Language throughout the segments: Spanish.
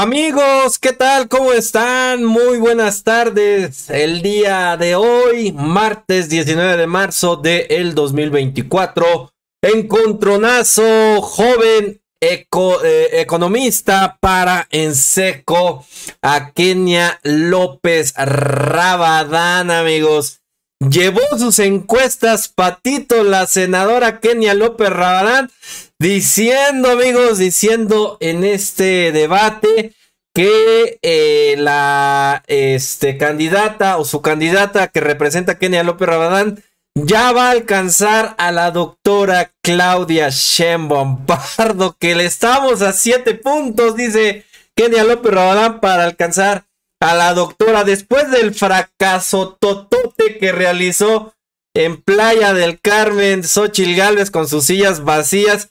Amigos, ¿qué tal? ¿Cómo están? Muy buenas tardes. El día de hoy, martes 19 de marzo del el 2024, encontronazo joven eco, eh, economista para en seco a Kenia López Rabadán, amigos llevó sus encuestas Patito, la senadora Kenia López Rabadán, diciendo, amigos, diciendo en este debate que eh, la este, candidata o su candidata que representa a Kenia López Rabadán ya va a alcanzar a la doctora Claudia Sheinbaum Pardo, que le estamos a siete puntos, dice Kenia López Rabadán, para alcanzar a la doctora después del fracaso totote que realizó en Playa del Carmen, Xochil Galvez con sus sillas vacías.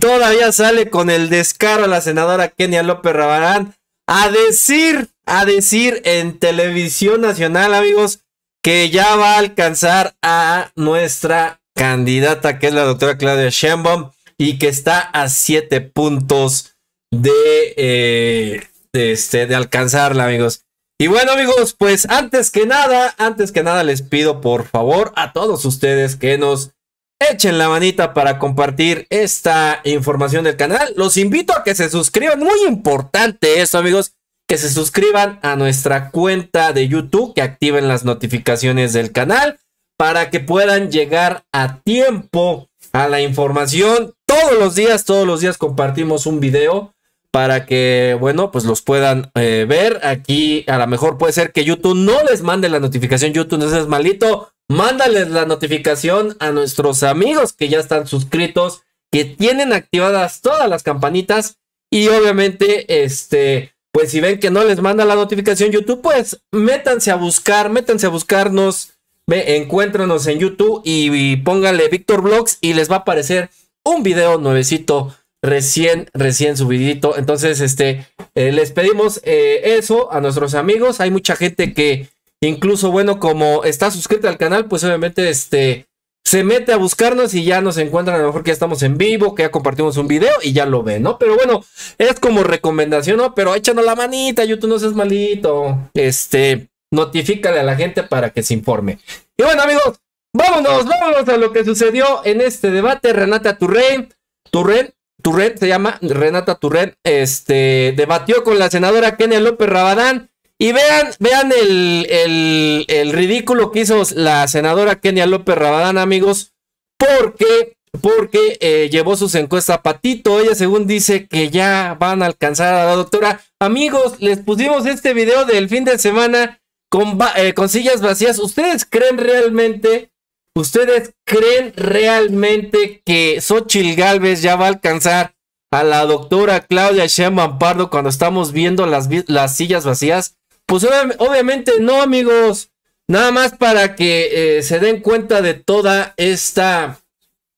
Todavía sale con el descaro la senadora Kenia López Rabarán a decir, a decir en televisión nacional, amigos, que ya va a alcanzar a nuestra candidata, que es la doctora Claudia Sheinbaum, y que está a siete puntos de eh, de, este, de alcanzarla, amigos. Y bueno, amigos, pues antes que nada, antes que nada les pido por favor a todos ustedes que nos echen la manita para compartir esta información del canal. Los invito a que se suscriban. Muy importante eso, amigos. Que se suscriban a nuestra cuenta de YouTube, que activen las notificaciones del canal para que puedan llegar a tiempo a la información. Todos los días, todos los días compartimos un video para que, bueno, pues los puedan eh, ver. Aquí a lo mejor puede ser que YouTube no les mande la notificación. YouTube no seas malito. Mándales la notificación a nuestros amigos que ya están suscritos, que tienen activadas todas las campanitas. Y obviamente, este, pues si ven que no les manda la notificación YouTube, pues métanse a buscar, métanse a buscarnos, ve, encuéntranos en YouTube y, pónganle póngale Víctor Blogs y les va a aparecer un video nuevecito recién, recién subidito. Entonces, este, eh, les pedimos eh, eso a nuestros amigos. Hay mucha gente que incluso, bueno, como está suscrita al canal, pues obviamente, este, se mete a buscarnos y ya nos encuentran, a lo mejor que ya estamos en vivo, que ya compartimos un video y ya lo ven, ¿no? Pero bueno, es como recomendación, ¿no? Pero échanos la manita, YouTube no seas malito. Este, notifícale a la gente para que se informe. Y bueno, amigos, vámonos, vámonos a lo que sucedió en este debate. Renata Turren, Turren Turret, se llama Renata Turret, este, debatió con la senadora Kenia López Rabadán. Y vean, vean el, el, el ridículo que hizo la senadora Kenia López Rabadán, amigos, porque, porque eh, llevó sus encuestas a Patito. Ella, según dice, que ya van a alcanzar a la doctora. Amigos, les pusimos este video del fin de semana con, eh, con sillas vacías. ¿Ustedes creen realmente ¿Ustedes creen realmente que Xochil Galvez ya va a alcanzar a la doctora Claudia Sheinbaum Pardo cuando estamos viendo las, las sillas vacías? Pues obviamente no, amigos. Nada más para que eh, se den cuenta de toda esta,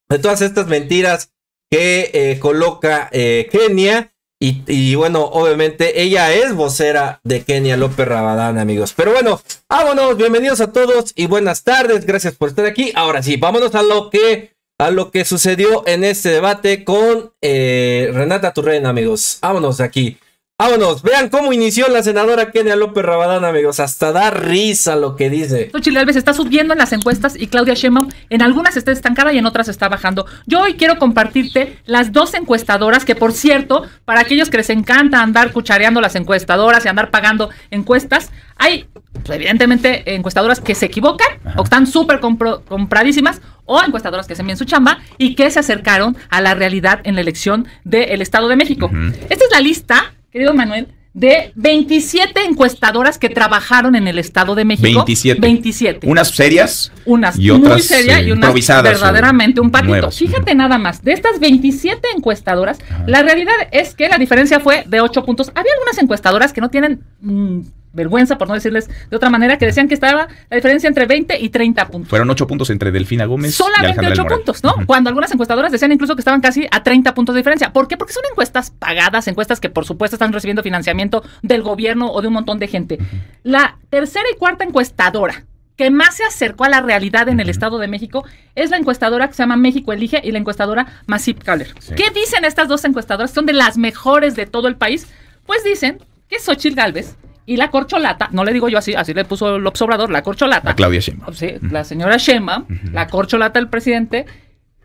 de todas estas mentiras que eh, coloca eh, Kenia. Y, bueno, obviamente ella es vocera de Kenia López Rabadán, amigos. Pero bueno, vámonos, bienvenidos a todos y buenas tardes. Gracias por estar aquí. Ahora sí, vámonos a lo que, a lo que sucedió en este debate con eh, Renata Turren, amigos. Vámonos de aquí. Vámonos, vean cómo inició la senadora Kenia López Rabadán, amigos. Hasta da risa lo que dice. Chile Alves está subiendo en las encuestas y Claudia Sheinbaum en algunas está estancada y en otras está bajando. Yo hoy quiero compartirte las dos encuestadoras que, por cierto, para aquellos que les encanta andar cuchareando las encuestadoras y andar pagando encuestas, hay pues, evidentemente encuestadoras que se equivocan o están súper compradísimas o encuestadoras que se envían su chamba y que se acercaron a la realidad en la elección del Estado de México. Esta es la lista querido Manuel, de 27 encuestadoras que trabajaron en el Estado de México. 27. 27. Unas serias. Unas muy serias y eh, unas improvisadas verdaderamente un patito. Fíjate nada más, de estas 27 encuestadoras, la realidad es que la diferencia fue de 8 puntos. Había algunas encuestadoras que no tienen... Mm, vergüenza, por no decirles de otra manera, que decían que estaba la diferencia entre 20 y 30 puntos. Fueron 8 puntos entre Delfina Gómez. Solamente 8 puntos, ¿no? Cuando algunas encuestadoras decían incluso que estaban casi a 30 puntos de diferencia. ¿Por qué? Porque son encuestas pagadas, encuestas que por supuesto están recibiendo financiamiento del gobierno o de un montón de gente. La tercera y cuarta encuestadora que más se acercó a la realidad en el Estado de México es la encuestadora que se llama México Elige y la encuestadora Masip Kaller. ¿Qué dicen estas dos encuestadoras? Son de las mejores de todo el país. Pues dicen que Xochitl Galvez y la corcholata, no le digo yo así, así le puso el observador, la corcholata. A Claudia Sheinbaum. Sí, la señora Sheinbaum, la corcholata del presidente.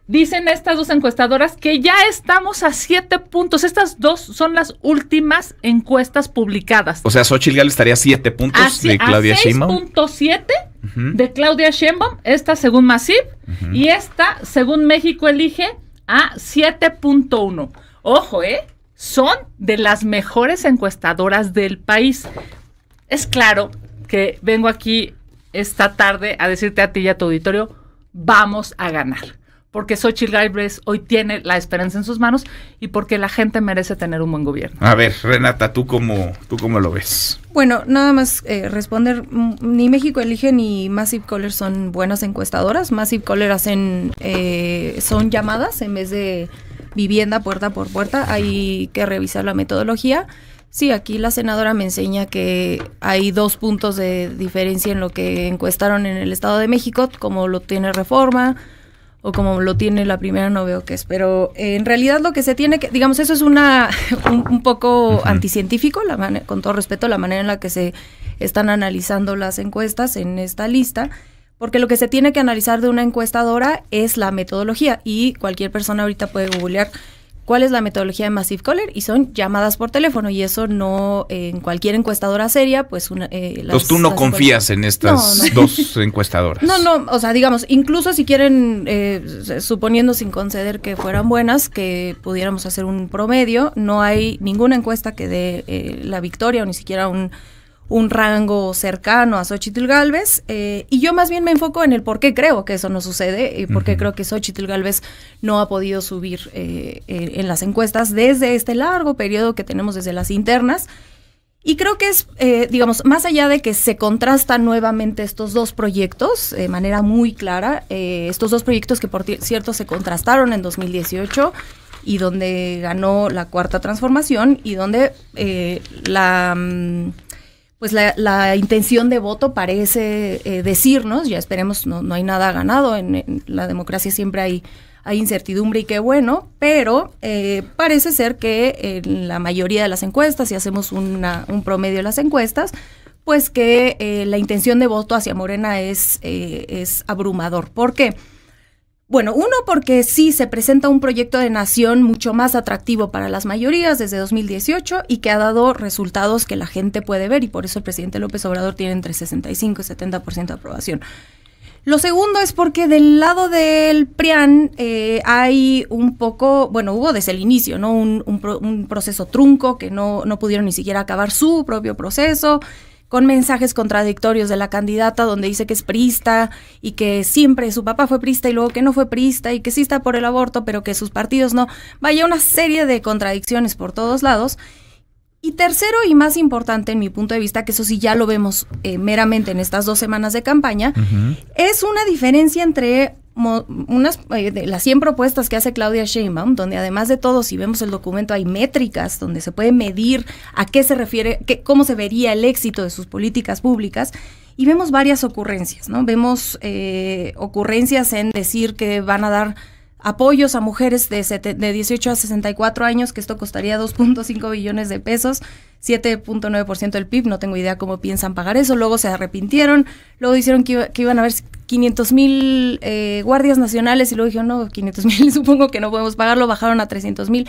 Dicen estas dos encuestadoras que ya estamos a siete puntos. Estas dos son las últimas encuestas publicadas. O sea, Xochitl estaría a siete puntos de Claudia a de Claudia Sheinbaum, esta según Masip, y esta según México elige a 7.1. Ojo, ¿eh? son de las mejores encuestadoras del país. Es claro que vengo aquí esta tarde a decirte a ti y a tu auditorio, vamos a ganar. Porque Xochitl Galvez hoy tiene la esperanza en sus manos y porque la gente merece tener un buen gobierno. A ver, Renata, ¿tú cómo, tú cómo lo ves? Bueno, nada más eh, responder, mm, ni México Elige ni Massive Caller son buenas encuestadoras. Massive Caller hacen, eh, son llamadas en vez de vivienda puerta por puerta, hay que revisar la metodología. Sí, aquí la senadora me enseña que hay dos puntos de diferencia en lo que encuestaron en el Estado de México, como lo tiene Reforma o como lo tiene la primera, no veo qué es, pero en realidad lo que se tiene que, digamos, eso es una un, poco anticientífico, la con todo respeto, la manera en la que se están analizando las encuestas en esta lista. Porque lo que se tiene que analizar de una encuestadora es la metodología y cualquier persona ahorita puede googlear cuál es la metodología de Massive Caller y son llamadas por teléfono y eso no en cualquier encuestadora seria pues una, eh, Entonces tú no confías en estas dos encuestadoras. No, no, o sea, digamos, incluso si quieren, eh, suponiendo sin conceder que fueran buenas, que pudiéramos hacer un promedio, no hay ninguna encuesta que dé eh, la victoria o ni siquiera un un rango cercano a Xochitl Galvez. Eh, y yo más bien me enfoco en el por qué creo que eso no sucede y por qué creo que Xochitl Galvez no ha podido subir eh, en las encuestas desde este largo periodo que tenemos desde las internas. Y creo que es, eh, digamos, más allá de que se contrastan nuevamente estos dos proyectos de manera muy clara, estos dos proyectos que por cierto se contrastaron en 2018 y donde ganó la cuarta transformación y donde la... Mm, pues la, intención de voto parece eh, decirnos, ya esperemos, no, hay nada ganado, en, la democracia siempre hay, hay incertidumbre y qué bueno, pero eh, parece ser que en eh, la mayoría de las encuestas, si hacemos un promedio de las encuestas, pues que la intención de voto hacia Morena es, es abrumador. ¿Por qué? Bueno, uno porque sí se presenta un proyecto de nación mucho más atractivo para las mayorías desde 2018 y que ha dado resultados que la gente puede ver y por eso el presidente López Obrador tiene entre 65 y 70% de aprobación. Lo segundo es porque del lado del PRIAN eh, hay un poco, bueno, hubo desde el inicio, ¿no? Un, proceso trunco que no, no pudieron ni siquiera acabar su propio proceso con mensajes contradictorios de la candidata donde dice que es priista y que siempre su papá fue priista y luego que no fue priista y que sí está por el aborto, pero que sus partidos no. Vaya una serie de contradicciones por todos lados. Y tercero y más importante en mi punto de vista, que eso sí ya lo vemos eh, meramente en estas dos semanas de campaña, es una diferencia entre unas eh, de las 100 propuestas que hace Claudia Sheinbaum, donde además de todo, si vemos el documento, hay métricas donde se puede medir a qué se refiere, cómo se vería el éxito de sus políticas públicas. Y vemos varias ocurrencias, ¿no? Vemos eh, ocurrencias en decir que van a dar apoyos a mujeres de, de 18 a 64 años, que esto costaría 2.5 billones de pesos, 7.9% del PIB, no tengo idea cómo piensan pagar eso, luego se arrepintieron, luego dijeron que, iban a haber 500 mil eh, guardias nacionales y luego dijeron, no, 500 mil supongo que no podemos pagarlo, bajaron a 300 mil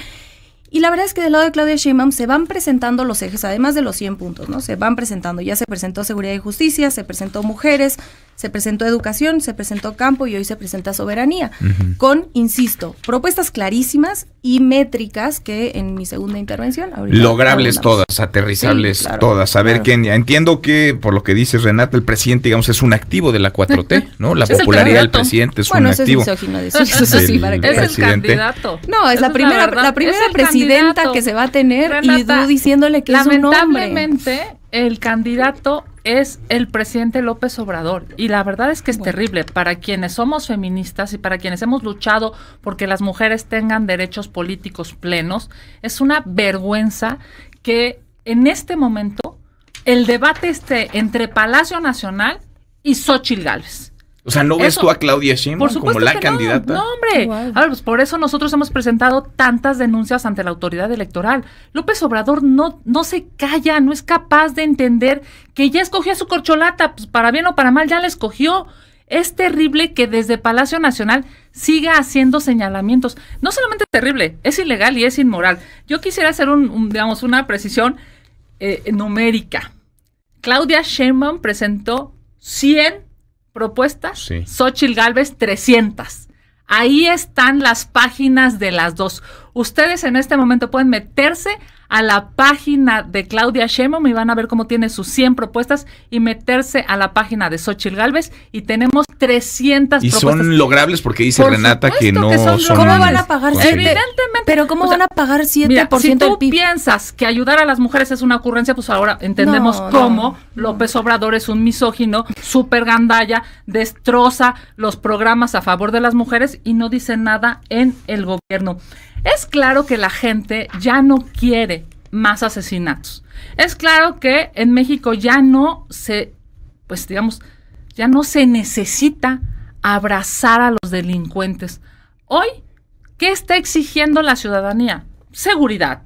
y la verdad es que del lado de Claudia Sheinbaum se van presentando los ejes, además de los 100 puntos, ¿no? Se van presentando, ya se presentó Seguridad y Justicia, se presentó Mujeres, se presentó Educación, se presentó Campo y hoy se presenta Soberanía, con, insisto, propuestas clarísimas y métricas que en mi segunda intervención... Logrables todas, aterrizables todas. A ver, quién entiendo que por lo que dices, Renata, el presidente, digamos, es un activo de la 4T, ¿no? La popularidad del presidente es un activo. Bueno, es candidato. No, es la primera, la, primera presidenta que se va a tener y diciéndole que es un Lamentablemente, el candidato es el presidente López Obrador. Y la verdad es que es terrible para quienes somos feministas y para quienes hemos luchado porque las mujeres tengan derechos políticos plenos. Es una vergüenza que en este momento el debate esté entre Palacio Nacional y Xochitl Gálvez. O sea, ¿no ves tú a Claudia Sheinbaum como la candidata? No, hombre. A ver, pues por eso nosotros hemos presentado tantas denuncias ante la autoridad electoral. López Obrador no, no se calla, no es capaz de entender que ya escogió su corcholata, pues para bien o para mal ya la escogió. Es terrible que desde Palacio Nacional siga haciendo señalamientos. No solamente terrible, es ilegal y es inmoral. Yo quisiera hacer un, digamos, una precisión eh, numérica. Claudia Sheinbaum presentó 100 propuestas, sí. Xochitl Galvez 300. Ahí están las páginas de las dos. Ustedes en este momento pueden meterse a la página de Claudia Sheinbaum y van a ver cómo tiene sus 100 propuestas y meterse a la página de Xochitl Galvez y tenemos 300 y son logrables porque dice Renata que no ¿Cómo van a pagar? Evidentemente. Pero ¿cómo van a pagar 7% si tú piensas que ayudar a las mujeres es una ocurrencia, pues ahora entendemos cómo López Obrador es un misógino, super gandalla, destroza los programas a favor de las mujeres y no dice nada en el gobierno. Es claro que la gente ya no quiere más asesinatos. Es claro que en México ya no se, pues digamos, ya no se necesita abrazar a los delincuentes. Hoy, ¿qué está exigiendo la ciudadanía? Seguridad.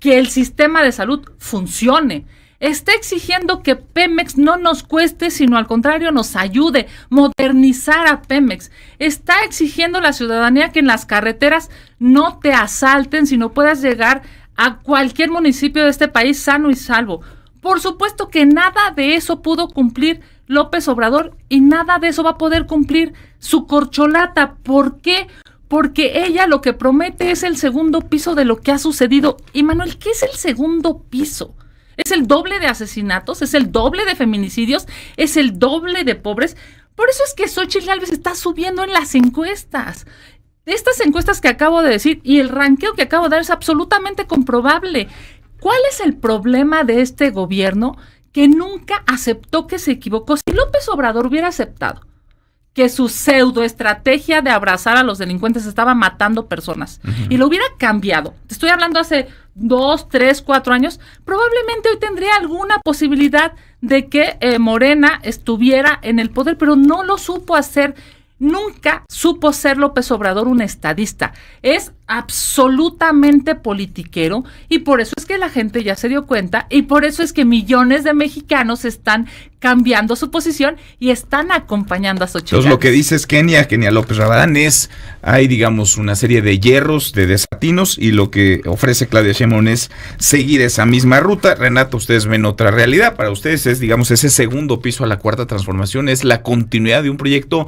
Que el sistema de salud funcione, está exigiendo que Pemex no nos cueste, sino al contrario nos ayude, a modernizar a Pemex. Está exigiendo la ciudadanía que en las carreteras no te asalten, sino puedas llegar a cualquier municipio de este país sano y salvo. Por supuesto que nada de eso pudo cumplir López Obrador y nada de eso va a poder cumplir su corcholata. ¿Por qué? Porque ella lo que promete es el segundo piso de lo que ha sucedido. Y Manuel, ¿qué es el segundo piso? Es el doble de asesinatos, es el doble de feminicidios, es el doble de pobres. Por eso es que Xochitl Alves está subiendo en las encuestas. Estas encuestas que acabo de decir y el ranqueo que acabo de dar es absolutamente comprobable. ¿Cuál es el problema de este gobierno que nunca aceptó que se equivocó? Si López Obrador hubiera aceptado que su pseudoestrategia de abrazar a los delincuentes estaba matando personas y lo hubiera cambiado. Te estoy hablando hace dos, tres, cuatro años, probablemente hoy tendría alguna posibilidad de que eh, Morena estuviera en el poder, pero no lo supo hacer Nunca supo ser López Obrador un estadista. Es absolutamente politiquero y por eso es que la gente ya se dio cuenta y por eso es que millones de mexicanos están cambiando su posición y están acompañando a Xochitl. Entonces lo que dice es Kenia, Kenia López Rabadán es, hay digamos una serie de hierros, de desatinos y lo que ofrece Claudia Sheinbaum es seguir esa misma ruta. Renato ustedes ven otra realidad, para ustedes es digamos ese segundo piso a la cuarta transformación, es la continuidad de un proyecto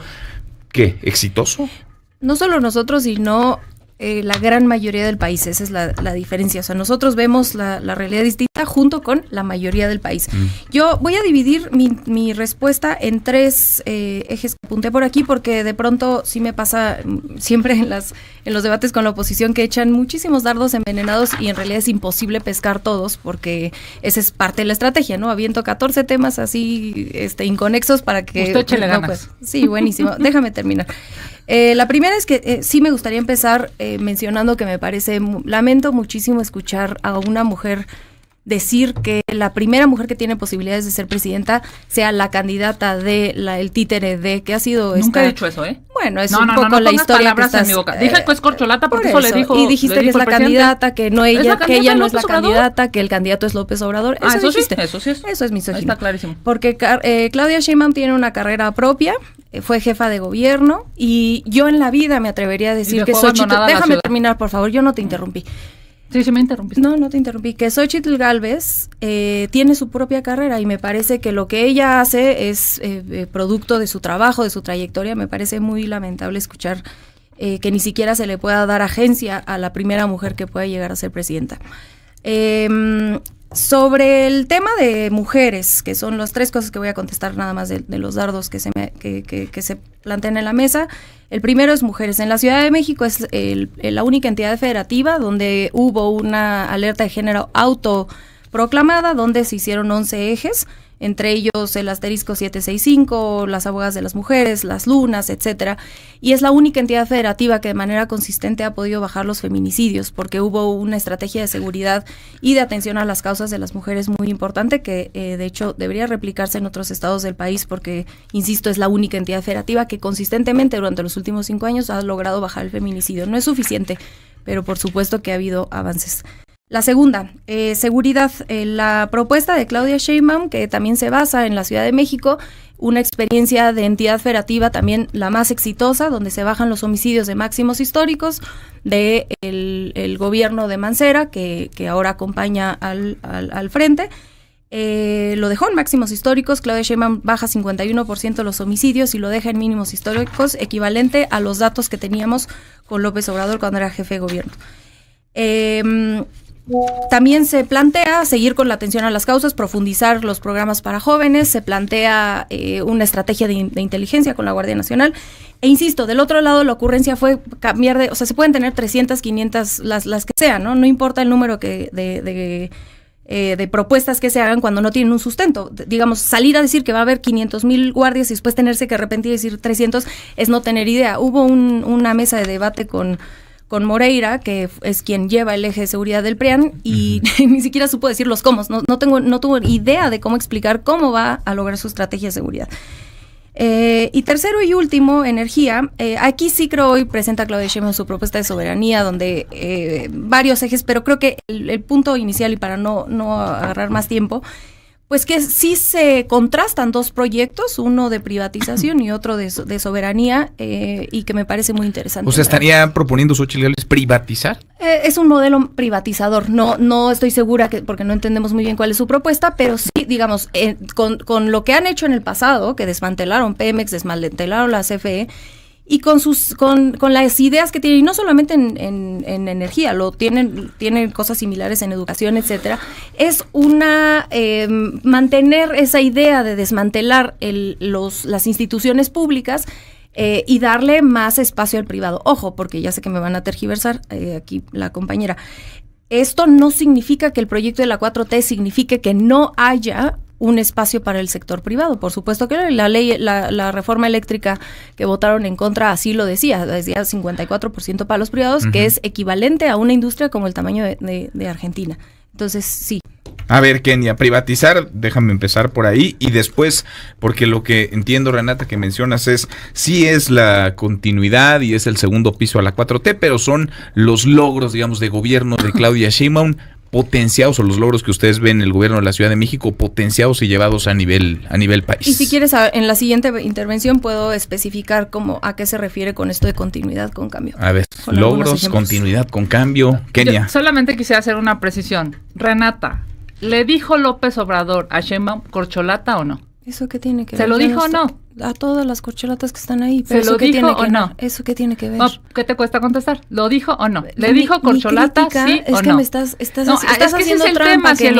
¿qué? ¿Exitoso? No solo nosotros, sino eh, la gran mayoría del país. Esa es la, diferencia. O sea, nosotros vemos la, realidad distinta junto con la mayoría del país. Mm. Yo voy a dividir mi, respuesta en tres eh, ejes que apunté por aquí porque de pronto sí me pasa siempre en, las, en los debates con la oposición que echan muchísimos dardos envenenados y en realidad es imposible pescar todos porque esa es parte de la estrategia, ¿no? Aviento 14 temas así este, inconexos para que... Usted échale ganas. sí, buenísimo. Déjame terminar. Eh, la primera es que eh, sí me gustaría empezar eh, mencionando que me parece, lamento muchísimo escuchar a una mujer decir que la primera mujer que tiene posibilidades de ser presidenta sea la candidata de la, el títere de que ha sido nunca he dicho eso eh bueno es no, un poco la historia que estás, en mi boca. Eh, dije que es corcholata porque por eso, le dijo y dijiste que es la candidata que no ella que ella no es la candidata que el candidato es López Obrador eso, ah, eso sí eso sí es. eso es no, está clarísimo porque eh, Claudia Sheinbaum tiene una carrera propia fue jefa de gobierno y yo en la vida me atrevería a decir que Xochitl, déjame terminar por favor, yo no te interrumpí. Sí, sí me interrumpiste. No, no te interrumpí. Que Xochitl Galvez eh, tiene su propia carrera y me parece que lo que ella hace es eh, eh, producto de su trabajo, de su trayectoria. Me parece muy lamentable escuchar que ni siquiera se le pueda dar agencia a la primera mujer que pueda llegar a ser presidenta. Eh, sobre el tema de mujeres, que son las tres cosas que voy a contestar nada más de, los dardos que se, que, se plantean en la mesa. El primero es mujeres. En la Ciudad de México es la única entidad federativa donde hubo una alerta de género autoproclamada, donde se hicieron 11 ejes entre ellos el asterisco 765, las abogadas de las mujeres, las lunas, etcétera, y es la única entidad federativa que de manera consistente ha podido bajar los feminicidios, porque hubo una estrategia de seguridad y de atención a las causas de las mujeres muy importante, que eh, de hecho debería replicarse en otros estados del país, porque, insisto, es la única entidad federativa que consistentemente durante los últimos cinco años ha logrado bajar el feminicidio. No es suficiente, pero por supuesto que ha habido avances. La segunda, eh, seguridad. Eh, la propuesta de Claudia Sheinbaum, que también se basa en la Ciudad de México, una experiencia de entidad federativa también la más exitosa, donde se bajan los homicidios de máximos históricos del gobierno de Mancera, que, ahora acompaña al, frente. Eh, lo dejó en máximos históricos, Claudia Sheinbaum baja 51% los homicidios y lo deja en mínimos históricos, equivalente a los datos que teníamos con López Obrador cuando era jefe de gobierno. Em, también se plantea seguir con la atención a las causas, profundizar los programas para jóvenes, se plantea eh, una estrategia de, inteligencia con la Guardia Nacional. E insisto, del otro lado la ocurrencia fue cambiar de, o sea, se pueden tener 300, 500, las, que sean, ¿no? No importa el número que eh, de, propuestas que se hagan cuando no tienen un sustento. Digamos, salir a decir que va a haber 500 mil guardias y después tenerse que arrepentir y decir 300 es no tener idea. Hubo una mesa de debate con con Moreira, que es quien lleva el eje de seguridad del PRIAN, y ni siquiera supo decir los cómo, no, no, tengo, no tuvo idea de cómo explicar cómo va a lograr su estrategia de seguridad. Eh, y tercero y último, energía. Eh, aquí sí creo hoy presenta Claudia Sheinbaum su propuesta de soberanía, donde eh, varios ejes, pero creo que el, punto inicial y para no, no agarrar más tiempo pues que sí se contrastan dos proyectos, uno de privatización y otro de, soberanía, eh, y que me parece muy interesante. O sea, ¿estaría proponiendo Xochitl Gales privatizar? Eh, es un modelo privatizador, no, no estoy segura, que, porque no entendemos muy bien cuál es su propuesta, pero sí, digamos, eh, con, con lo que han hecho en el pasado, que desmantelaron Pemex, desmantelaron la CFE, y con sus con, las ideas que tiene, y no solamente en, energía lo tienen tienen cosas similares en educación etcétera es una em, mantener esa idea de desmantelar los las instituciones públicas eh, y darle más espacio al privado ojo porque ya sé que me van a tergiversar eh, aquí la compañera esto no significa que el proyecto de la 4T signifique que no haya un espacio para el sector privado. Por supuesto que la ley, la, reforma eléctrica que votaron en contra así lo decía, decía 54% para los privados, que es equivalente a una industria como el tamaño de, Argentina. Entonces, sí. A ver, Kenia, privatizar, déjame empezar por ahí y después, porque lo que entiendo, Renata, que mencionas es, sí es la continuidad y es el segundo piso a la 4T, pero son los logros, digamos, de gobierno de Claudia Sheinbaum potenciados o los logros que ustedes ven en el gobierno de la Ciudad de México potenciados y llevados a nivel a nivel país. Y si quieres en la siguiente intervención puedo especificar cómo a qué se refiere con esto de continuidad con cambio. A ver, logros, continuidad con cambio, Kenia. solamente quisiera hacer una precisión. Renata, ¿le dijo López Obrador a Sheinbaum corcholata o no? ¿Eso qué tiene que ¿Se lo dijo o no? a todas las corcholatas que están ahí. Pero ¿Se dijo o no? ¿Eso qué tiene que ver? ¿Qué te cuesta contestar? ¿Lo dijo o no? ¿Le dijo corcholata sí es que Me estás, que haciendo el trampa, tema, que el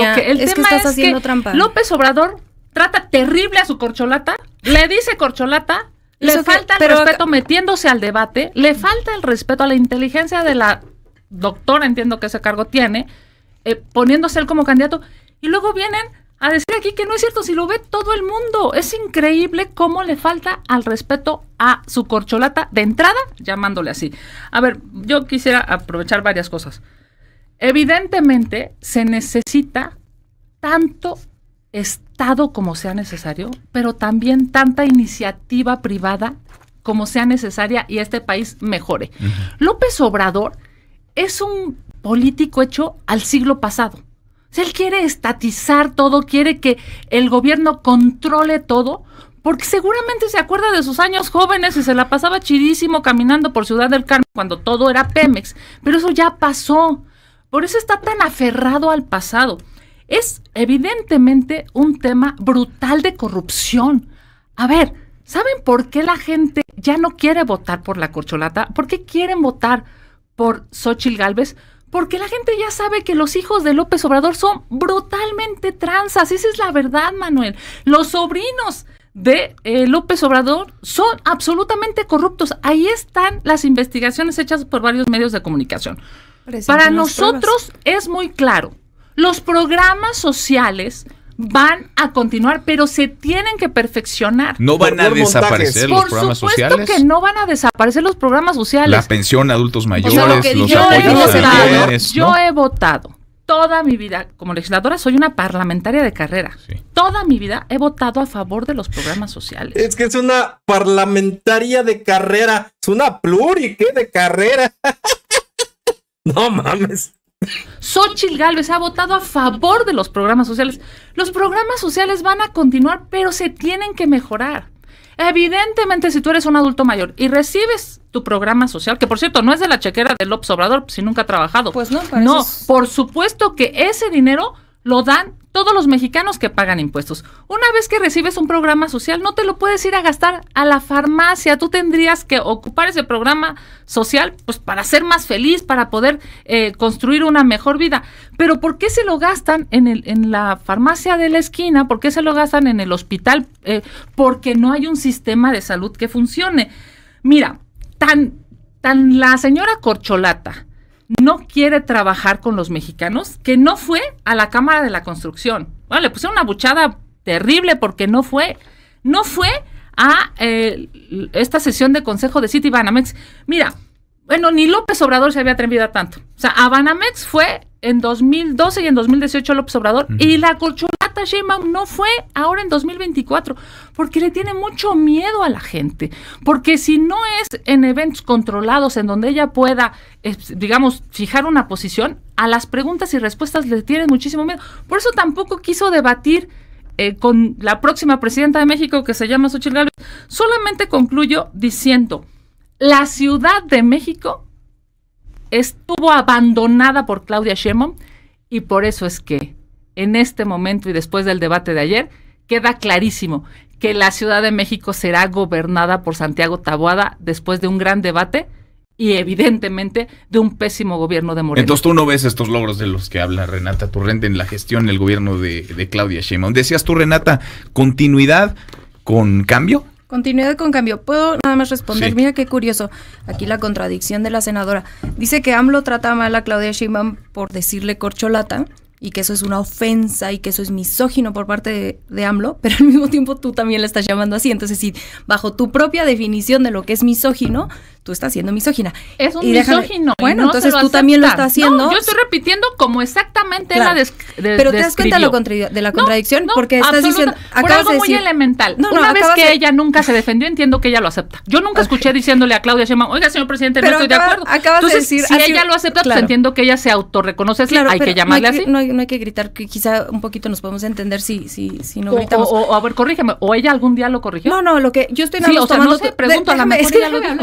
tema es que López Obrador trata terrible a su corcholata, le dice corcholata, le falta el respeto metiéndose al debate, le falta el respeto a la inteligencia de la doctora, entiendo que ese cargo tiene, eh, poniéndose él como candidato, y luego vienen a decir aquí que no es cierto, si lo ve todo el mundo. Es increíble cómo le falta al respeto a su corcholata de entrada, llamándole así. A ver, yo quisiera aprovechar varias cosas. Evidentemente, se necesita tanto Estado como sea necesario, pero también tanta iniciativa privada como sea necesaria y este país mejore. López Obrador es un político hecho al siglo pasado si él quiere estatizar todo, quiere que el gobierno controle todo, porque seguramente se acuerda de sus años jóvenes y se la pasaba chidísimo caminando por Ciudad del Carmen cuando todo era Pemex. Pero eso ya pasó. Por eso está tan aferrado al pasado. Es evidentemente un tema brutal de corrupción. A ver, ¿saben por qué la gente ya no quiere votar por la corcholata? ¿Por qué quieren votar por Xochil Gálvez? Porque la gente ya sabe que los hijos de López Obrador son brutalmente transas. Esa es la verdad, Manuel. Los sobrinos de eh, López Obrador son absolutamente corruptos. Ahí están las investigaciones hechas por varios medios de comunicación. Para nosotros es muy claro. Los programas sociales, van a continuar, pero se tienen que perfeccionar. No van a desaparecer los programas sociales. Por supuesto que no van a desaparecer los programas sociales. La pensión a adultos mayores, los yo apoyos he votado, Yo he votado toda mi vida, como legisladora, soy una parlamentaria de carrera. Toda mi vida he votado a favor de los programas sociales. Es que es una parlamentaria de carrera, es una plurique de carrera? no mames. Xochitl Gálvez ha votado a favor de los programas sociales. Los programas sociales van a continuar, pero se tienen que mejorar. Evidentemente, si tú eres un adulto mayor y recibes tu programa social, que por cierto no es de la chequera de López Obrador, si nunca ha trabajado. Pues no, No, por supuesto que ese dinero lo dan todos los mexicanos que pagan impuestos. Una vez que recibes un programa social, no te lo puedes ir a gastar a la farmacia. Tú tendrías que ocupar ese programa social pues, para ser más feliz, para poder eh, construir una mejor vida. Pero ¿por qué se lo gastan en, la farmacia de la esquina? ¿Por qué se lo gastan en el hospital? Eh, porque no hay un sistema de salud que funcione. Mira, tan, tan la señora Corcholata no quiere trabajar con los mexicanos, que no fue a la Cámara de la Construcción. le puse una buchada terrible porque no fue, no fue a eh, esta sesión de consejo de City Banamex. Mira, bueno, ni López Obrador se había atrevido a tanto. O sea, a Banamex fue en 2012 y en 2018 López Obrador y la colchón no fue ahora en 2024 porque le tiene mucho miedo a la gente, porque si no es en eventos controlados en donde ella pueda, eh, digamos, fijar una posición, a las preguntas y respuestas le tiene muchísimo miedo. Por eso tampoco quiso debatir eh, con la próxima presidenta de México que se llama Xochitl Gálvez. Solamente concluyo diciendo, la Ciudad de México estuvo abandonada por Claudia Sheinbaum y por eso es que en este momento y después del debate de ayer, queda clarísimo que la Ciudad de México será gobernada por Santiago Taboada después de un gran debate y evidentemente de un pésimo gobierno de Moreno. Entonces tú no ves estos logros de los que habla Renata Turrente en la gestión del gobierno de, Claudia Sheinbaum. Decías tú, Renata, continuidad con cambio. Continuidad con cambio. Puedo nada más responder. Mira qué curioso. Aquí la contradicción de la senadora. Dice que AMLO trata mal a Claudia Sheinbaum por decirle corcholata y que eso es una ofensa y que eso es misógino por parte de, AMLO, pero al mismo tiempo tú también la estás llamando así. Entonces, si bajo tu propia definición de lo que es misógino, tú estás siendo misógina. Es un y misógino. bueno, entonces tú también lo estás haciendo. yo estoy repitiendo como exactamente la de, Pero te das cuenta lo de la contradicción no, porque estás diciendo acabas por algo muy elemental. Una vez que ella nunca se defendió, entiendo que ella lo acepta. Yo nunca escuché diciéndole a Claudia Sheinbaum, "Oiga, señor presidente, pero no estoy de acuerdo." Acabas de decir, si ella lo acepta, pues entiendo que ella se autorreconoce así, claro, hay que llamarle así. No hay, que gritar, que quizá un poquito nos podemos entender si no gritamos. O, a ver, corrígeme, o ella algún día lo corrigió. No, no, lo que yo estoy nada más sea, no sé, pregunto a la mejor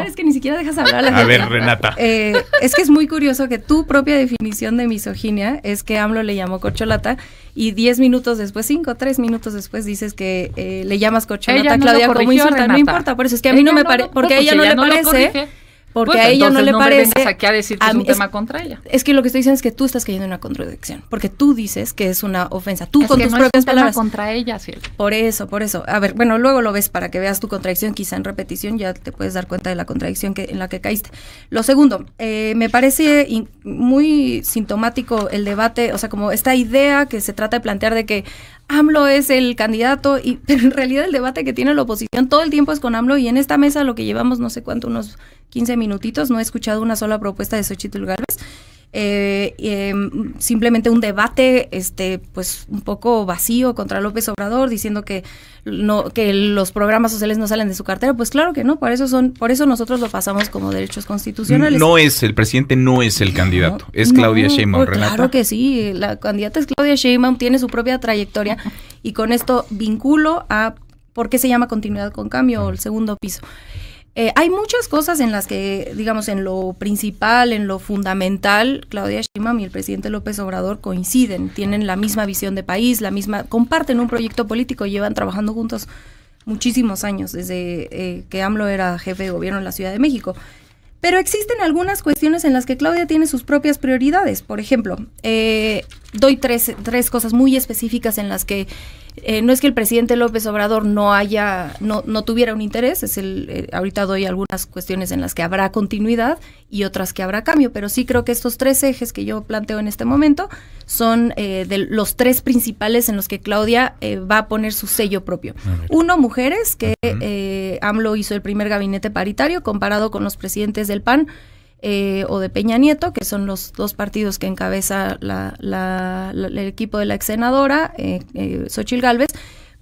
es que ni siquiera dejas hablar a la A ver, Renata. Eh, es que es muy curioso que tu propia definición de misoginia es que AMLO le llamó cocholata y 10 minutos después, 5, 3 minutos después dices que eh, le llamas cocholata Claudia no como No importa, por eso es que a mí no me parece, porque a ella no, le parece porque pues, a ella no le no parece. aquí a decir que es un tema contra ella. Es que lo que estoy diciendo es que tú estás cayendo en una contradicción, porque tú dices que es una ofensa, tú con tus propias palabras. contra ella, Por eso, por eso. A ver, bueno, luego lo ves para que veas tu contradicción, quizá en repetición ya te puedes dar cuenta de la contradicción que, en la que caíste. Lo segundo, eh, me parece muy sintomático el debate, o sea, como esta idea que se trata de plantear de que AMLO es el candidato, y, en realidad el debate que tiene la oposición todo el tiempo es con AMLO y en esta mesa lo que llevamos no sé cuánto, unos 15 minutitos, no he escuchado una sola propuesta de Xochitl Galvez. Eh, em, simplemente un debate este pues un poco vacío contra López Obrador diciendo que no que los programas sociales no salen de su cartera pues claro que no por eso son por eso nosotros lo pasamos como derechos constitucionales no es el presidente no es el candidato es Claudia pues Sheinbaum claro que sí la candidata es Claudia Sheinbaum tiene su propia trayectoria y con esto vinculo a por qué se llama continuidad con cambio el segundo piso eh, hay muchas cosas en las que, digamos, en lo principal, en lo fundamental, Claudia Sheinbaum y el presidente López Obrador coinciden, tienen la misma visión de país, la misma, comparten un proyecto político, y llevan trabajando juntos muchísimos años, desde eh, que AMLO era jefe de gobierno en la Ciudad de México. Pero existen algunas cuestiones en las que Claudia tiene sus propias prioridades. Por ejemplo, eh, doy tres, tres cosas muy específicas en las que eh, no es que el presidente López Obrador no haya, no, no tuviera un interés, es el, eh, ahorita doy algunas cuestiones en las que habrá continuidad y otras que habrá cambio, pero sí creo que estos tres ejes que yo planteo en este momento son eh, de los tres principales en los que Claudia va a poner su sello propio. Uno, mujeres, que AMLO hizo el primer gabinete paritario comparado con los presidentes del PAN. Eh, o de Peña Nieto, que son los dos partidos que encabeza el equipo de la ex senadora, eh, eh Xochil Gálvez,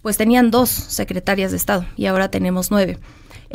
pues tenían dos secretarias de Estado y ahora tenemos nueve.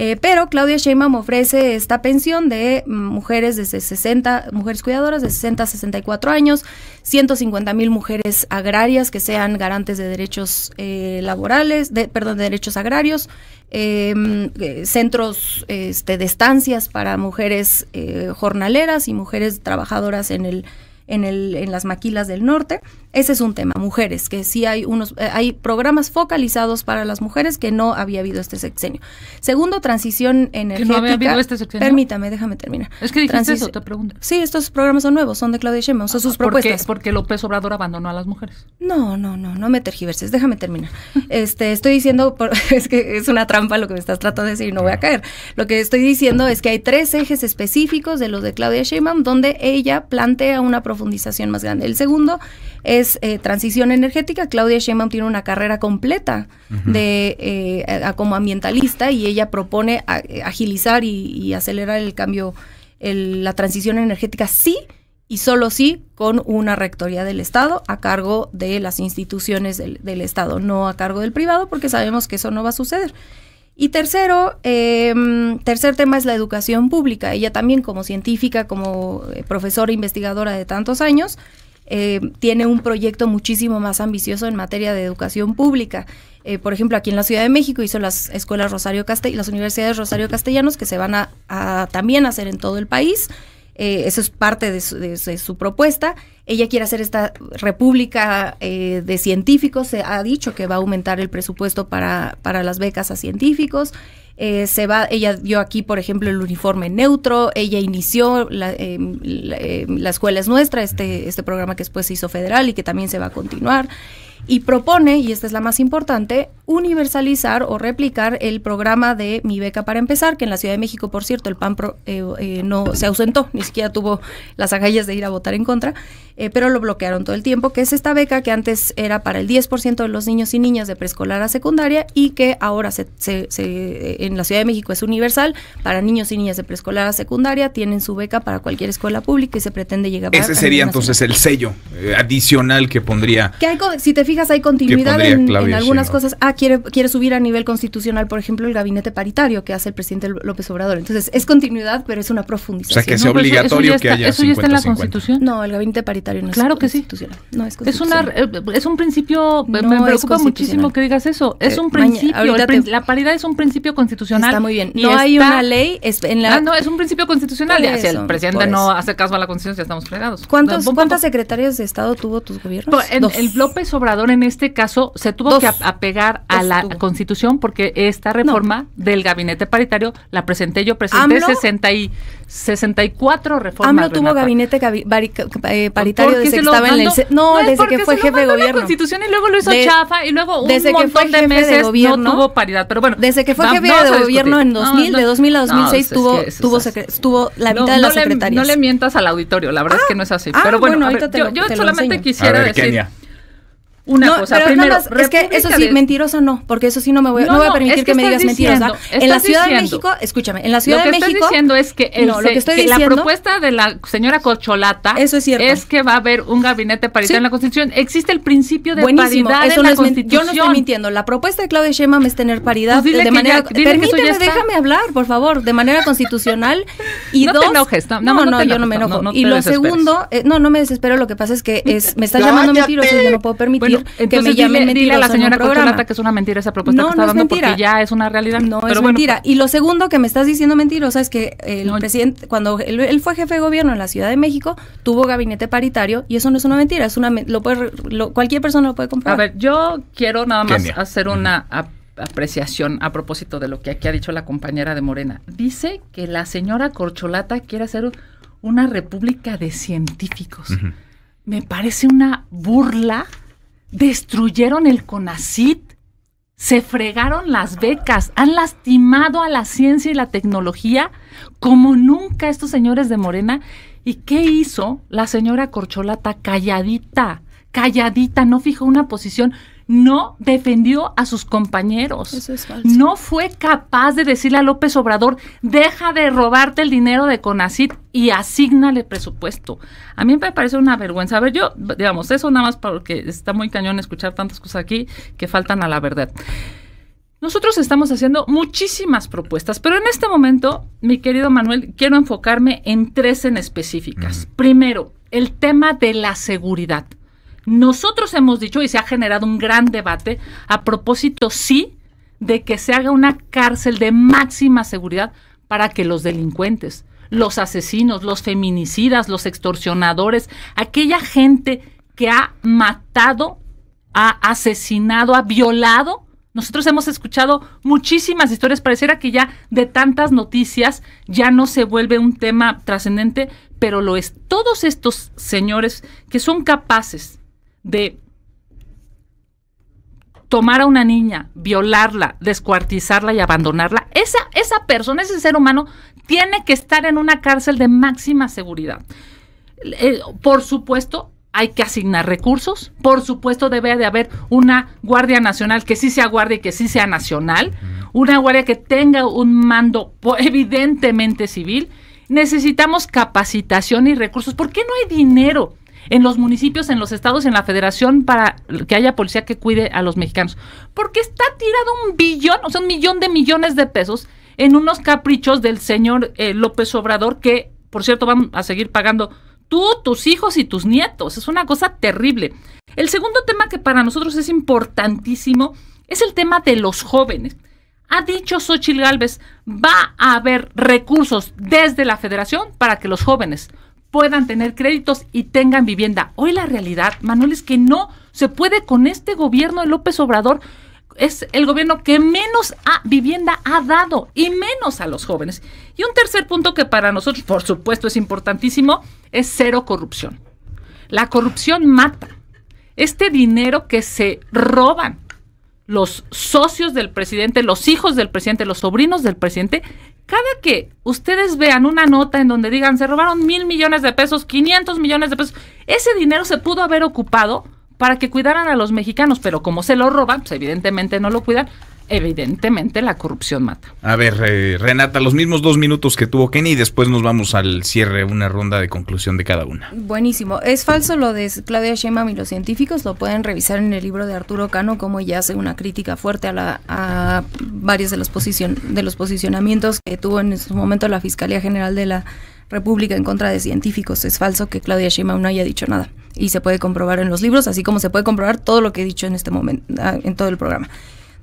Eh, pero Claudia Sheinbaum ofrece esta pensión de mm, mujeres desde 60, mujeres cuidadoras de 60 a 64 años, 150 mil mujeres agrarias que sean garantes de derechos eh, laborales, perdón, de derechos agrarios, em, eh, centros este, de estancias para mujeres jornaleras y mujeres trabajadoras en el en, el, en las maquilas del norte, ese es un tema, mujeres, que sí hay unos, eh, hay programas focalizados para las mujeres que no había habido este sexenio. Segundo, transición energética. Que no había habido este sexenio. Permítame, déjame terminar. Es que dijiste te pregunto. Sí, estos programas son nuevos, son de Claudia Sheinbaum, son ah, sus ¿Por Qué? Porque López Obrador abandonó a las mujeres. No, no, no, no me tergiverses, déjame terminar. este, estoy diciendo, por, es que es una trampa lo que me estás tratando de decir y no voy a caer. Lo que estoy diciendo es que hay tres ejes específicos de los de Claudia Sheinbaum donde ella plantea una profundización más grande. El segundo es eh, transición energética. Claudia Sheinbaum tiene una carrera completa de eh, como ambientalista y ella propone eh, agilizar y, acelerar el cambio, el, la transición energética sí y solo sí con una rectoría del Estado a cargo de las instituciones del, Estado, no a cargo del privado porque sabemos que eso no va a suceder. Y tercero, em, tercer tema es la educación pública. Ella también como científica, como profesora investigadora de tantos años, eh, tiene un proyecto muchísimo más ambicioso en materia de educación pública. Eh, por ejemplo, aquí en la Ciudad de México hizo las escuelas Rosario Castellanos, las universidades Rosario Castellanos, que se van a, también hacer en todo el país. Eh, eso es parte de su, propuesta. Ella quiere hacer esta república de científicos. Se ha dicho que va a aumentar el presupuesto para, para las becas a científicos. Eh, se va, ella dio aquí, por ejemplo, el uniforme neutro, ella inició eh, eh, la, escuela es nuestra, este, este programa que después se hizo federal y que también se va a continuar y propone, y esta es la más importante, universalizar o replicar el programa de Mi Beca para Empezar, que en la Ciudad de México, por cierto, el PAN eh, eh, no se ausentó, ni siquiera tuvo las agallas de ir a votar en contra, eh, pero lo bloquearon todo el tiempo, que es esta beca que antes era para el 10% de los niños y niñas de preescolar a secundaria y que ahora se, se, en la Ciudad de México es universal, para niños y niñas de preescolar a secundaria tienen su beca para cualquier escuela pública y se pretende llegar a... Ese sería entonces el sello adicional que pondría... si te fijas, hay continuidad en, algunas cosas. Ah, quiere, quiere subir a nivel constitucional, por ejemplo, el gabinete paritario que hace el presidente López Obrador. Entonces, es continuidad, pero es una profundización. O sea, que es obligatorio que haya ¿Eso ya está en la Constitución? No, el gabinete paritario no claro es que constitucional. Claro No es Es, una, es un principio, me preocupa muchísimo que digas eso. Es eh, un principio, la paridad es un principio constitucional. Está muy bien. No hay una ley. en la... Ah, no, es un principio constitucional. si el presidente no hace caso a la Constitución, ya estamos fregados. ¿Cuántos, ¿Cuántas secretarias de Estado tuvo tus gobiernos? Pues, el López Obrador en este caso se tuvo que apegar a la constitución porque esta reforma del gabinete paritario la presenté yo, presenté y 64 reformas. AMLO tuvo gabinete eh, paritario desde que estaba en el... No, no desde que fue jefe de gobierno. La constitución y luego lo hizo Chafa y luego un desde montón de meses no tuvo paridad. Pero bueno, desde que fue jefe de gobierno en 2000, de 2000 a 2006 tuvo, tuvo, la mitad de las secretarias. no le mientas al auditorio, la verdad es ah, que no es así. Pero ah, bueno, yo solamente quisiera decir una cosa. Primero, es que eso sí, mentirosa no, porque eso sí no me voy, no, voy a permitir que, me digas mentirosa. En la Ciudad de México, escúchame, en la Ciudad de México. Lo que estoy diciendo es que, no, lo que, estoy diciendo, la propuesta de la señora Cocholata eso es, cierto. es que va a haber un gabinete paritario en la Constitución. Existe el principio de paridad en la Constitución. Yo no estoy mintiendo. La propuesta de Claudia Sheinbaum es tener paridad pues de manera. Ya, déjame hablar, por favor, de manera constitucional. Y no dos, te enojes, no, no, yo no me enojo. y lo segundo, eh, no, no me desespero. Lo que pasa es que me estás llamando mentirosa y yo no puedo permitir entonces, que me la señora Corcholata que es una mentira esa propuesta que está dando porque ya es una realidad. No es mentira. Y lo segundo que me estás diciendo mentirosa es que el presidente, cuando él, fue jefe de gobierno en la Ciudad de México, tuvo gabinete paritario y eso no es una mentira, es una lo cualquier persona lo puede comprar. A ver, yo quiero nada más hacer una apreciación a propósito de lo que aquí ha dicho la compañera de Morena. Dice que la señora Corcholata quiere hacer una república de científicos. Me parece una burla destruyeron el CONACIT, se fregaron las becas, han lastimado a la ciencia y la tecnología como nunca estos señores de Morena. ¿Y qué hizo la señora Corcholata calladita? Calladita, no fijó una posición no defendió a sus compañeros. Eso es falso. No fue capaz de decirle a López Obrador, deja de robarte el dinero de CONACIT y asígnale presupuesto. A mí me parece una vergüenza. A ver, yo, digamos, eso nada más porque está muy cañón escuchar tantas cosas aquí que faltan a la verdad. Nosotros estamos haciendo muchísimas propuestas, pero en este momento, mi querido Manuel, quiero enfocarme en tres en específicas. Primero, el tema de la seguridad. Nosotros hemos dicho y se ha generado un gran debate a propósito, sí, de que se haga una cárcel de máxima seguridad para que los delincuentes, los asesinos, los feminicidas, los extorsionadores, aquella gente que ha matado, ha asesinado, ha violado, nosotros hemos escuchado muchísimas historias, pareciera que ya de tantas noticias ya no se vuelve un tema trascendente, pero lo es. Todos estos señores que son capaces de tomar a una niña, violarla, descuartizarla y abandonarla, esa, persona, ese ser humano, tiene que estar en una cárcel de máxima seguridad. Eh, por supuesto, hay que asignar recursos. Por supuesto, debe de haber una Guardia Nacional que sí sea guardia y que sí sea nacional. Una guardia que tenga un mando evidentemente civil. Necesitamos capacitación y recursos. ¿Por qué no hay dinero? en los municipios, en los estados, en la federación, para que haya policía que cuide a los mexicanos. Porque está tirado un billón, o sea, un millón de millones de pesos en unos caprichos del señor eh, López Obrador, que, por cierto, van a seguir pagando tú, tus hijos y tus nietos. Es una cosa terrible. El segundo tema que para nosotros es importantísimo es el tema de los jóvenes. Ha dicho Xochitl Galvez, va a haber recursos desde la federación para que los jóvenes puedan tener créditos y tengan vivienda. Hoy la realidad, Manuel, es que no se puede con este gobierno de López Obrador. Es el gobierno que menos a vivienda ha dado y menos a los jóvenes. Y un tercer punto que para nosotros, por supuesto, es importantísimo, es cero corrupción. La corrupción mata. Este dinero que se roban los socios del presidente, los hijos del presidente, los sobrinos del presidente, cada que ustedes vean una nota en donde digan se robaron mil millones de pesos, 500 millones de pesos, ese dinero se pudo haber ocupado para que cuidaran a los mexicanos, pero como se lo roban, pues evidentemente no lo cuidan. Evidentemente la corrupción mata. A ver, eh, Renata, los mismos dos minutos que tuvo Kenny y después nos vamos al cierre, una ronda de conclusión de cada una. Buenísimo. Es falso lo de Claudia Sheinbaum y los científicos, lo pueden revisar en el libro de Arturo Cano, como ella hace una crítica fuerte a la a varios de los, de los posicionamientos que tuvo en su momento la Fiscalía General de la República en contra de científicos. Es falso que Claudia Sheinbaum no haya dicho nada y se puede comprobar en los libros, así como se puede comprobar todo lo que he dicho en este momento, ah, en todo el programa.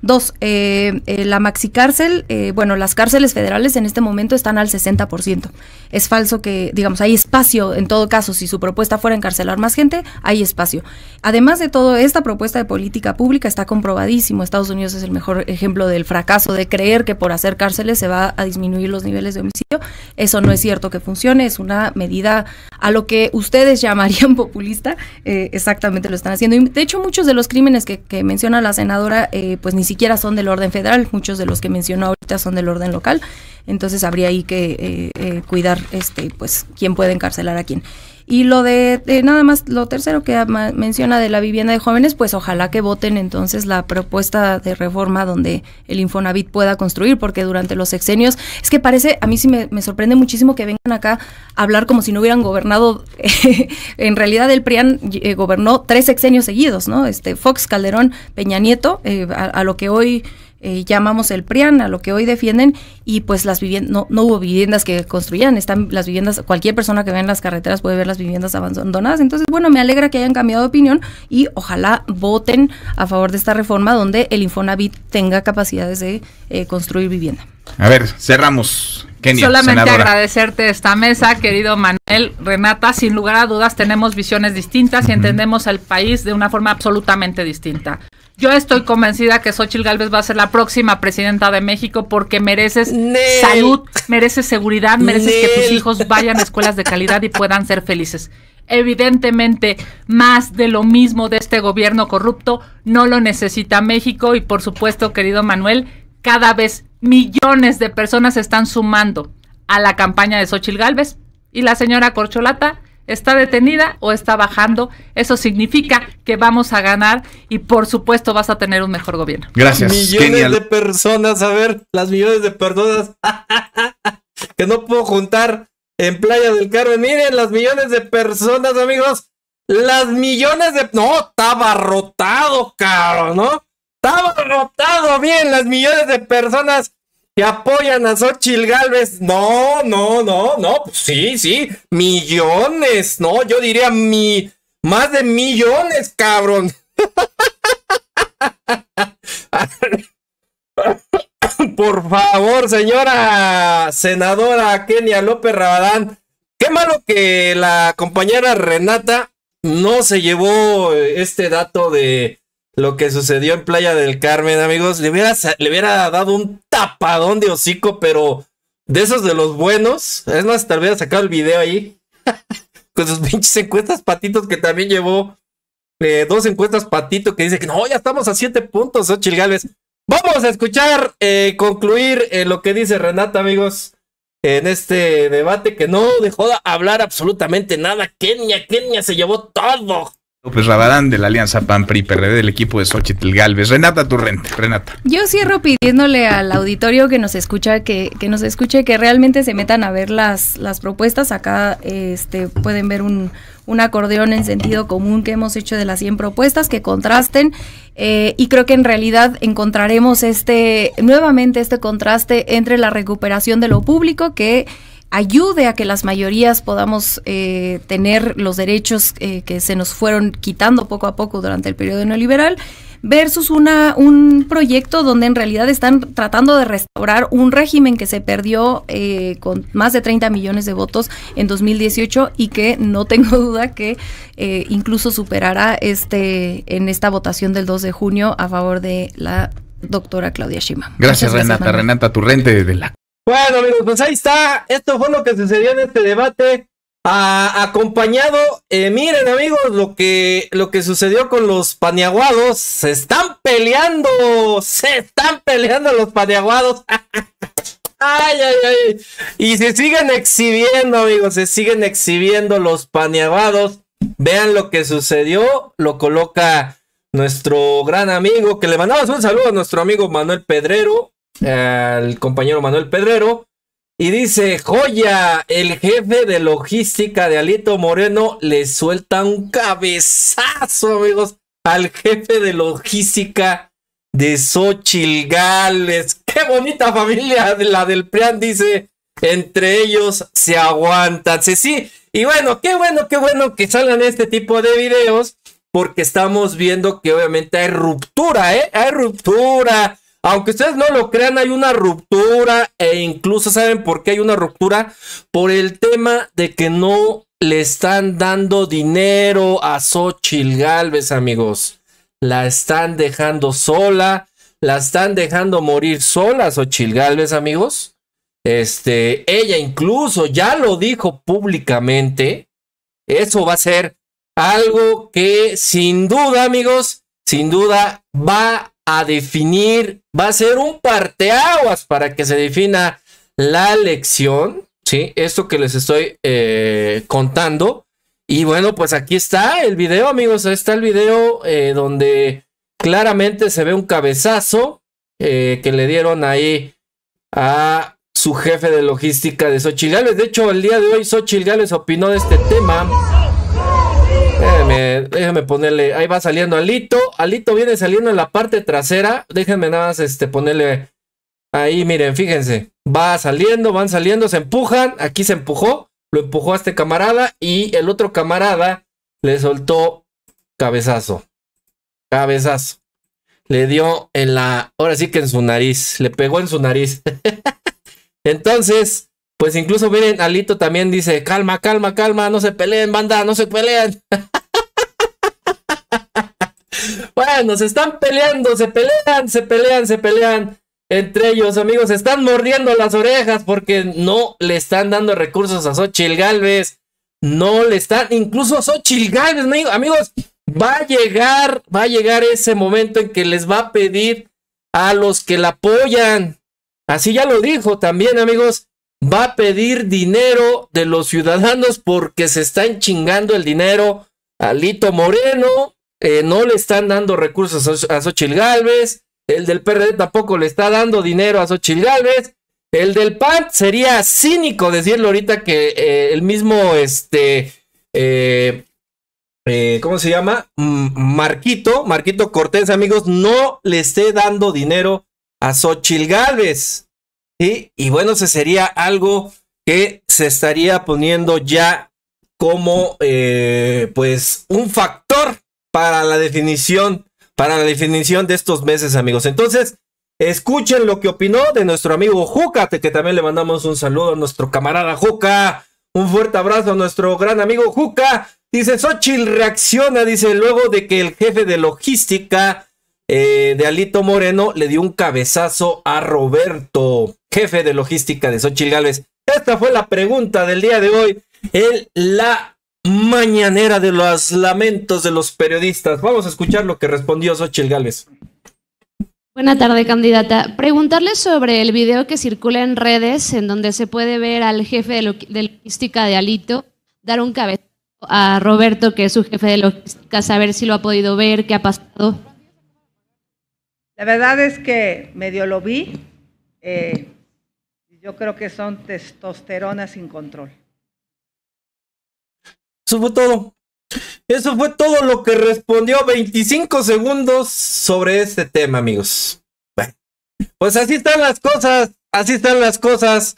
Dos, eh, eh, la maxi cárcel eh, bueno, las cárceles federales en este momento están al 60%. Es falso que, digamos, hay espacio, en todo caso, si su propuesta fuera encarcelar más gente, hay espacio. Además de todo, esta propuesta de política pública está comprobadísimo. Estados Unidos es el mejor ejemplo del fracaso de creer que por hacer cárceles se va a disminuir los niveles de homicidio. Eso no es cierto que funcione, es una medida a lo que ustedes llamarían populista, eh, exactamente lo están haciendo. Y de hecho, muchos de los crímenes que, menciona la senadora, eh, pues ni siquiera son del orden federal, muchos de los que mencionó ahorita son del orden local, entonces habría ahí que eh, cuidar este, pues, quién puede encarcelar a quién. Y lo de, nada más, lo tercero que menciona de la vivienda de jóvenes, pues ojalá que voten entonces la propuesta de reforma donde el Infonavit pueda construir, porque durante los sexenios, es que parece, a mí sí me, sorprende muchísimo que vengan acá a hablar como si no hubieran gobernado, en realidad el PRIAN eh, gobernó tres sexenios seguidos, ¿no? Este, Fox, Calderón, Peña Nieto, eh, a lo que hoy eh, llamamos el PRIAN, a lo que hoy defienden, y pues las viviendas, no, hubo viviendas que construían, están las viviendas, cualquier persona que vea en las carreteras puede ver las viviendas abandonadas. Entonces, bueno, me alegra que hayan cambiado de opinión y ojalá voten a favor de esta reforma donde el Infonavit tenga capacidades de eh, construir vivienda. A ver, cerramos. Kenia, Solamente agradecerte esta mesa, querido Manuel, Renata, sin lugar a dudas tenemos visiones distintas y entendemos al país de una forma absolutamente distinta. Yo estoy convencida que Xochitl Gálvez va a ser la próxima presidenta de México porque mereces salud, mereces seguridad, mereces que tus hijos vayan a escuelas de calidad y puedan ser felices. Evidentemente, más de lo mismo de este gobierno corrupto no lo necesita México y por supuesto, querido Manuel, cada vez millones de personas están sumando a la campaña de Xochitl Gálvez y la señora Corcholata está detenida o está bajando. Eso significa que vamos a ganar y por supuesto vas a tener un mejor gobierno. Gracias. Millones de personas, a ver, las millones de personas que no puedo juntar en Playa del Carmen. Miren, las millones de personas, amigos. Las millones de... No, estaba rotado, caro, ¿no? Estaba rotado, bien, las millones de personas que apoyan a Xochitl Galvez. No, no, no, no, pues sí, sí, millones, no, yo diría mi, más de millones, cabrón. Por favor, señora senadora Kenia López Rabadán, qué malo que la compañera Renata no se llevó eh, este dato de lo que sucedió en Playa del Carmen, amigos. Le hubiera, le hubiera dado un tapadón de hocico, pero de esos de los buenos. Es más, tal vez sacado el video ahí. Con sus pinches encuestas patitos que también llevó. Eh, dos encuestas patito que dice que no, ya estamos a siete puntos, Ochil Vamos a escuchar, eh, concluir eh, lo que dice Renata, amigos, en este debate que no dejó de hablar absolutamente nada. Kenia, Kenia se llevó todo. López Rabadán de la Alianza PAN PRI PRD del equipo de Xochitl Galvez. Renata Turrente, Renata. Yo cierro pidiéndole al auditorio que nos escucha que, nos escuche que realmente se metan a ver las, las propuestas. Acá este pueden ver un, un acordeón en sentido común que hemos hecho de las 100 propuestas que contrasten eh, y creo que en realidad encontraremos este nuevamente este contraste entre la recuperación de lo público que ayude a que las mayorías podamos eh, tener los derechos eh, que se nos fueron quitando poco a poco durante el periodo neoliberal versus una, un proyecto donde en realidad están tratando de restaurar un régimen que se perdió eh, con más de 30 millones de votos en 2018 y que no tengo duda que incluso superará este en esta votación del 2 de junio a favor de la doctora Claudia Shima. Gracias, Renata. Renata Turrente de la bueno, amigos, pues ahí está. Esto fue lo que sucedió en este debate. acompañado, eh, miren amigos, lo que, lo que sucedió con los paniaguados. Se están peleando. Se están peleando los paniaguados. ay, ay, ay. Y se siguen exhibiendo, amigos. Se siguen exhibiendo los paniaguados. Vean lo que sucedió. Lo coloca nuestro gran amigo. Que le mandamos un saludo a nuestro amigo Manuel Pedrero al compañero Manuel Pedrero. Y dice, joya, el jefe de logística de Alito Moreno le suelta un cabezazo, amigos, al jefe de logística de Xochil Gales. Qué bonita familia la del plan dice. Entre ellos se aguantan. Sí, sí. Y bueno, qué bueno, qué bueno que salgan este tipo de videos. Porque estamos viendo que obviamente hay ruptura, ¿eh? Hay ruptura aunque ustedes no lo crean, hay una ruptura e incluso saben por qué hay una ruptura por el tema de que no le están dando dinero a Xochitl Galvez, amigos. La están dejando sola, la están dejando morir sola Xochitl Galvez, amigos. Este, ella incluso ya lo dijo públicamente. Eso va a ser algo que sin duda, amigos, sin duda va a a definir, va a ser un parteaguas para que se defina la lección, ¿sí? Esto que les estoy eh, contando. Y bueno, pues aquí está el video, amigos. está el video eh, donde claramente se ve un cabezazo eh, que le dieron ahí a su jefe de logística de Xochitl De hecho, el día de hoy Xochitl opinó de este tema. Déjame, ponerle. Ahí va saliendo Alito. Alito viene saliendo en la parte trasera. Déjenme nada más este, ponerle. Ahí, miren, fíjense. Va saliendo, van saliendo, se empujan. Aquí se empujó. Lo empujó a este camarada. Y el otro camarada le soltó cabezazo. Cabezazo. Le dio en la. Ahora sí que en su nariz. Le pegó en su nariz. Entonces. Pues incluso miren, Alito también dice, calma, calma, calma, no se peleen, banda, no se peleen. Bueno, se están peleando, se pelean, se pelean, se pelean. Entre ellos, amigos, se están mordiendo las orejas porque no le están dando recursos a Xochitl Galvez. No le están, incluso a Xochitl Galvez, amigos, va a llegar, va a llegar ese momento en que les va a pedir a los que la apoyan. Así ya lo dijo también, amigos, va a pedir dinero de los ciudadanos porque se están chingando el dinero. a Lito Moreno, eh, no le están dando recursos a, Xochil Galvez, el del PRD tampoco le está dando dinero a Xochitl Galvez, el del PAN sería cínico decirlo ahorita que eh, el mismo, este, eh, ¿cómo se llama? Marquito, Marquito Cortés, amigos, no le esté dando dinero a Xochitl Galvez. Y bueno, ese sería algo que se estaría poniendo ya como pues un factor para la definición, para la definición de estos meses, amigos. Entonces, escuchen lo que opinó de nuestro amigo Juca, que también le mandamos un saludo a nuestro camarada Juca. Un fuerte abrazo a nuestro gran amigo Juca. Dice, Xochitl reacciona, dice, luego de que el jefe de logística eh, de Alito Moreno le dio un cabezazo a Roberto, jefe de logística de Xochitl Gálvez. Esta fue la pregunta del día de hoy en la mañanera de los lamentos de los periodistas. Vamos a escuchar lo que respondió Xochitl Gales Buenas tardes, candidata. Preguntarle sobre el video que circula en redes, en donde se puede ver al jefe de, logística de Alito dar un cabezazo a Roberto, que es su jefe de logística, saber si lo ha podido ver, qué ha pasado. La verdad es que medio lo vi. Eh, yo creo que son testosteronas sin control. Eso fue todo. Eso fue todo lo que respondió 25 segundos sobre este tema, amigos. Bueno, pues así están las cosas. Así están las cosas.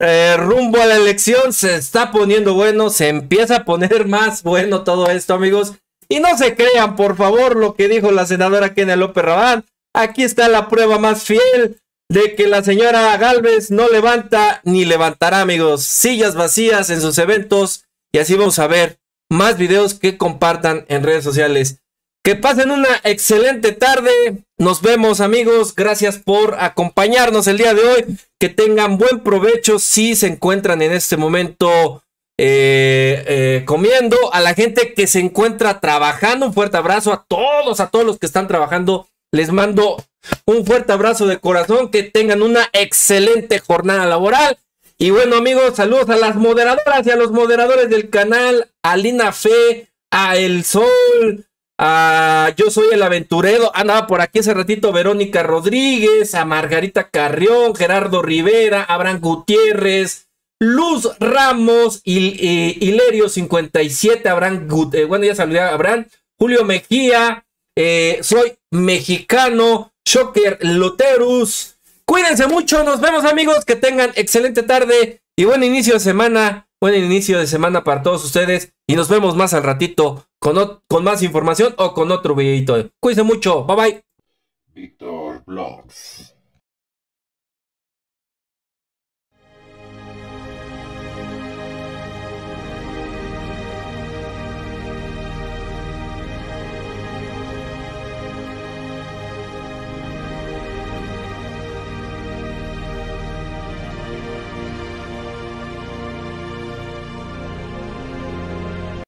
Eh, rumbo a la elección se está poniendo bueno, se empieza a poner más bueno todo esto, amigos. Y no se crean, por favor, lo que dijo la senadora Kenia López Rabán. Aquí está la prueba más fiel de que la señora Galvez no levanta ni levantará, amigos. Sillas vacías en sus eventos y así vamos a ver más videos que compartan en redes sociales. Que pasen una excelente tarde. Nos vemos amigos. Gracias por acompañarnos el día de hoy. Que tengan buen provecho si se encuentran en este momento eh, eh, comiendo. A la gente que se encuentra trabajando. Un fuerte abrazo a todos, a todos los que están trabajando. Les mando un fuerte abrazo de corazón. Que tengan una excelente jornada laboral. Y bueno, amigos, saludos a las moderadoras y a los moderadores del canal, a Lina Fe, a El Sol, a Yo Soy el Aventurero, ah, por aquí hace ratito Verónica Rodríguez, a Margarita Carrión, Gerardo Rivera, Abraham Gutiérrez, Luz Ramos, eh, y Hilerio 57, Abraham, Gutiérrez, eh, bueno, ya saludé a Abraham, Julio Mejía, eh, Soy Mexicano, Shocker Loterus, Cuídense mucho, nos vemos amigos, que tengan excelente tarde y buen inicio de semana, buen inicio de semana para todos ustedes y nos vemos más al ratito con, con más información o con otro videito. Cuídense mucho, bye bye.